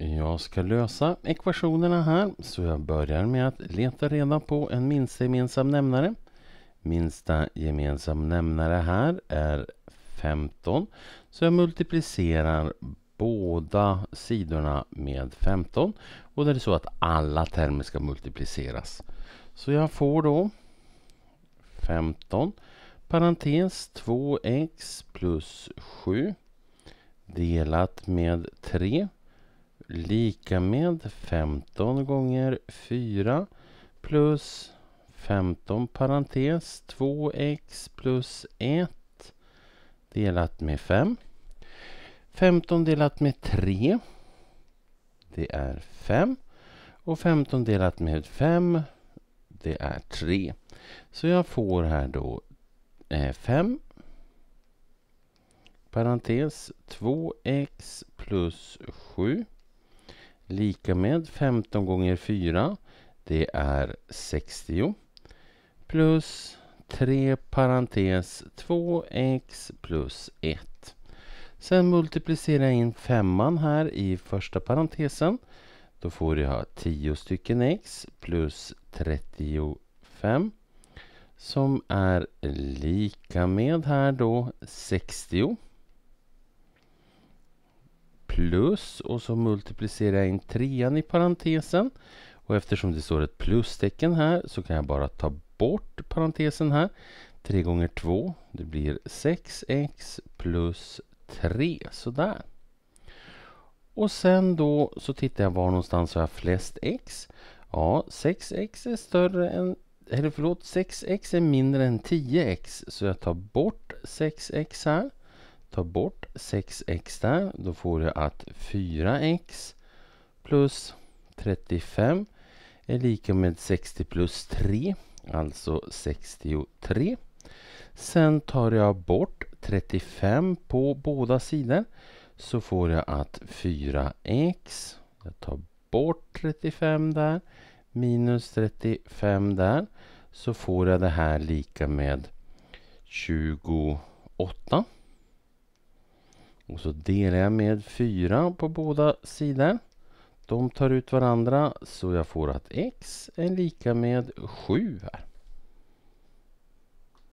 Jag ska lösa ekvationerna här så jag börjar med att leta reda på en minsta gemensam nämnare. Minsta gemensam nämnare här är 15 så jag multiplicerar båda sidorna med 15 och det är så att alla termer ska multipliceras. Så jag får då 15 parentes 2x plus 7 delat med 3 lika med 15 gånger 4 plus 15 parentes 2x plus 1 delat med 5. 15 delat med 3 det är 5 och 15 delat med 5 det är 3. Så jag får här då 5 eh, parentes 2x plus 7 lika med 15 gånger 4. Det är 60. Plus 3 parentes 2x plus 1. Sen multiplicerar jag in femman här i första parentesen. Då får jag 10 stycken x plus 35 som är lika med här då 60 plus och så multiplicerar jag in trean i parentesen. Och eftersom det står ett plustecken här så kan jag bara ta bort parentesen här. 3 gånger 2, det blir 6x plus 3. Sådär. Och sen då så tittar jag var någonstans har jag flest x. Ja, 6x är större än eller förlåt, 6x är mindre än 10x så jag tar bort 6x här. Ta bort 6x där. Då får du att 4x plus 35 är lika med 60 plus 3, alltså 63. Sen tar jag bort 35 på båda sidor så får jag att 4x, jag tar bort 35 där, minus 35 där, så får jag det här lika med 28. Och så delar jag med fyra på båda sidor. De tar ut varandra så jag får att x är lika med 7 här.